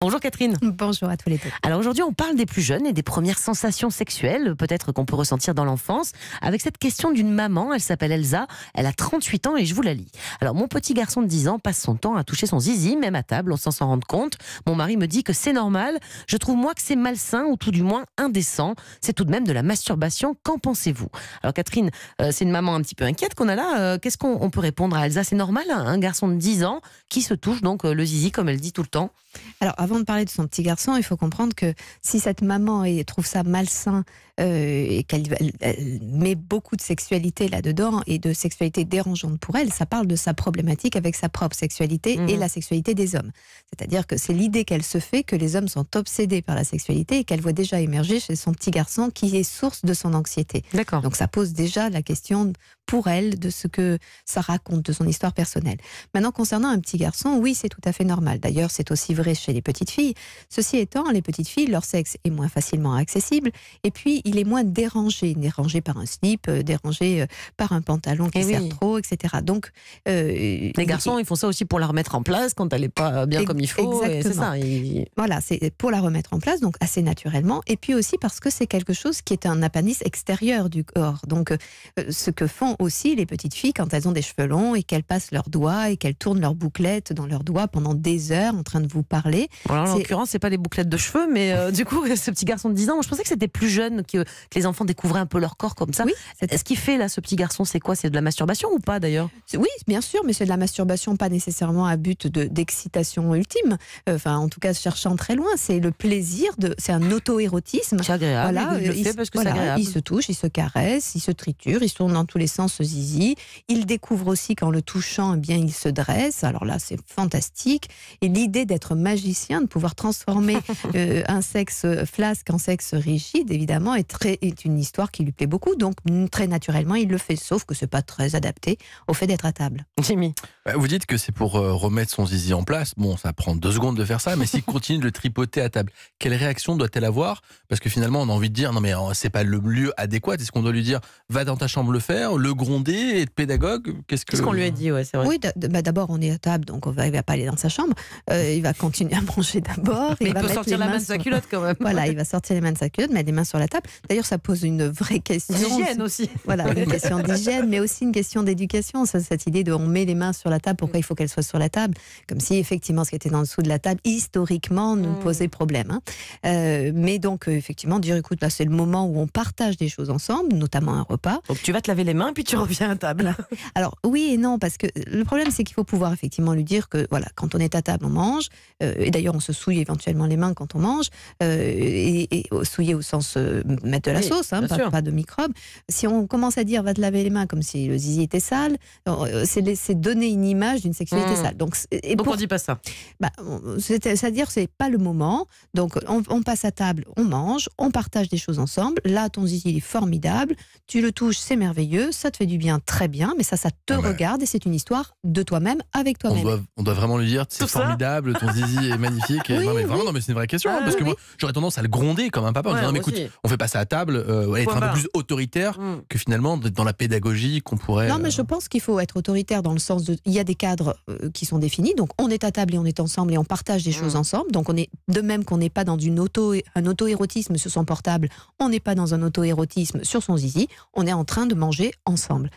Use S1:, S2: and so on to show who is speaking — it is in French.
S1: Bonjour Catherine. Bonjour à tous les deux. Alors aujourd'hui, on parle des plus jeunes et des premières sensations sexuelles, peut-être qu'on peut ressentir dans l'enfance, avec cette question d'une maman. Elle s'appelle Elsa, elle a 38 ans et je vous la lis. Alors mon petit garçon de 10 ans passe son temps à toucher son zizi, même à table, on s'en s'en rend compte. Mon mari me dit que c'est normal. Je trouve moi que c'est malsain ou tout du moins indécent. C'est tout de même de la masturbation. Qu'en pensez-vous Alors Catherine, euh, c'est une maman un petit peu inquiète qu'on a là. Euh, qu'est-ce qu'on peut répondre à Elsa C'est normal, un garçon de 10 ans qui se touche donc euh, le zizi comme elle dit tout le temps Alors avant de parler de son petit garçon, il faut comprendre que si cette maman trouve ça malsain euh, et qu'elle met beaucoup de sexualité là-dedans et de sexualité dérangeante pour elle, ça parle de sa problématique avec sa propre sexualité et mhm. la sexualité des hommes. C'est-à-dire que c'est l'idée qu'elle se fait que les hommes sont obsédés par la sexualité et qu'elle voit déjà émerger chez son petit garçon qui est source de son anxiété. D'accord. Donc ça pose déjà la question pour elle de ce que ça raconte de son histoire personnelle. Maintenant, concernant un petit garçon, oui, c'est tout à fait normal. D'ailleurs, c'est aussi vrai chez les petits Ceci étant, les petites filles, leur sexe est moins facilement accessible et puis il est moins dérangé, dérangé par un slip, euh, dérangé euh, par un pantalon qui eh sert trop, etc. Donc euh, les garçons, ils font ça aussi pour la remettre en place quand elle n'est pas bien comme il faut. Exactement. Voilà, c'est pour la remettre en place, donc assez naturellement, et puis aussi parce que c'est quelque chose qui est un appendice extérieur du corps. Donc ce que font aussi les petites filles quand elles ont des cheveux longs et qu'elles passent leurs doigts et qu'elles tournent leurs bouclettes dans leurs doigts pendant des heures en train de vous parler, en l'occurrence, c'est pas des bouclettes de cheveux, mais euh, du coup, ce petit garçon de 10 ans, moi, je pensais que c'était plus jeune, que, les enfants découvraient un peu leur corps comme ça. Oui, ce qu'il fait là, ce petit garçon, c'est quoi C'est de la masturbation ou pas d'ailleurs Oui, bien sûr, mais c'est de la masturbation, pas nécessairement à but d'excitation ultime. Euh, enfin, en tout cas, cherchant très loin, c'est le plaisir de. C'est un auto-érotisme. C'est agréable. Euh, il, parce que agréable. il se touche, il se caresse, il se triture, il se tourne dans tous les sens zizi. Il découvre aussi qu'en le touchant, eh bien, il se dresse. Alors là, c'est fantastique. Et l'idée d'être magicien, de pouvoir transformer euh, un sexe flasque en sexe rigide, évidemment, est, très, est une histoire qui lui plaît beaucoup. Donc, très naturellement, il le fait, sauf que c'est pas très adapté au fait d'être à table.
S2: Jimmy bah, Vous dites que c'est pour euh, remettre son zizi en place. Bon, ça prend deux secondes de faire ça, mais s'il continue de le tripoter à table, quelle réaction doit-elle avoir Parce que finalement, on a envie de dire non, mais oh, c'est pas le lieu adéquat. Est-ce qu'on doit lui dire va dans ta chambre le faire, le gronder, être pédagogue Qu'est-ce qu'on lui a dit ouais, vrai. Oui,
S1: bah, d'abord, on est à table, donc on va, il va pas aller dans sa chambre. Euh, il va continuer à manger d'abord. il, va peut sortir la main de sa culotte quand même. Voilà, il va sortir les mains de sa culotte, mettre les mains sur la table. D'ailleurs, ça pose une vraie question. D'hygiène aussi. Voilà, une question d'hygiène, mais aussi une question d'éducation. Cette idée de on met les mains sur la table, pourquoi il faut qu'elles soient sur la table Comme si effectivement ce qui était en dessous de la table, historiquement, nous mmh. posait problème. Hein. Euh, mais donc, euh, effectivement, dire écoute, là c'est le moment où on partage des choses ensemble, notamment un repas. Donc tu vas te laver les mains, puis tu reviens à table. Alors oui et non, parce que le problème, c'est qu'il faut pouvoir effectivement lui dire que voilà, quand on est à table, on mange. Euh, et d'ailleurs, on se souille éventuellement les mains quand on mange, euh, et, au sens euh, mettre de la sauce, hein, pas, de microbes. Si on commence à dire va te laver les mains comme si le zizi était sale, euh, c'est donner une image d'une sexualité mmh. sale. Donc, on ne on dit pas ça. Bah, C'est-à-dire c'est pas le moment. Donc on, passe à table, on mange, on partage des choses ensemble. Là ton zizi est formidable, tu le touches, c'est merveilleux, ça te fait du bien, très bien, mais ça ça te ah bah. regarde et c'est une histoire de toi-même avec toi-même.
S2: On doit, vraiment lui dire c'est formidable, ton zizi est magnifique. mais vraiment non mais c'est une vraie question hein, ah parce que moi j'aurais tendance à le gronder comme un papa mais écoute, on fait pas ça à table, euh, être un peu plus autoritaire mm. que finalement dans la pédagogie qu'on pourrait. Non, mais je
S1: euh, pense qu'il faut être autoritaire dans le sens de. Il y a des cadres euh, qui sont définis, donc on est à table et on est ensemble et on partage des mm. choses ensemble. Donc on est de même qu'on n'est pas dans une auto, un auto-érotisme sur son portable, on n'est pas dans un auto-érotisme sur son zizi, on est en train de manger ensemble.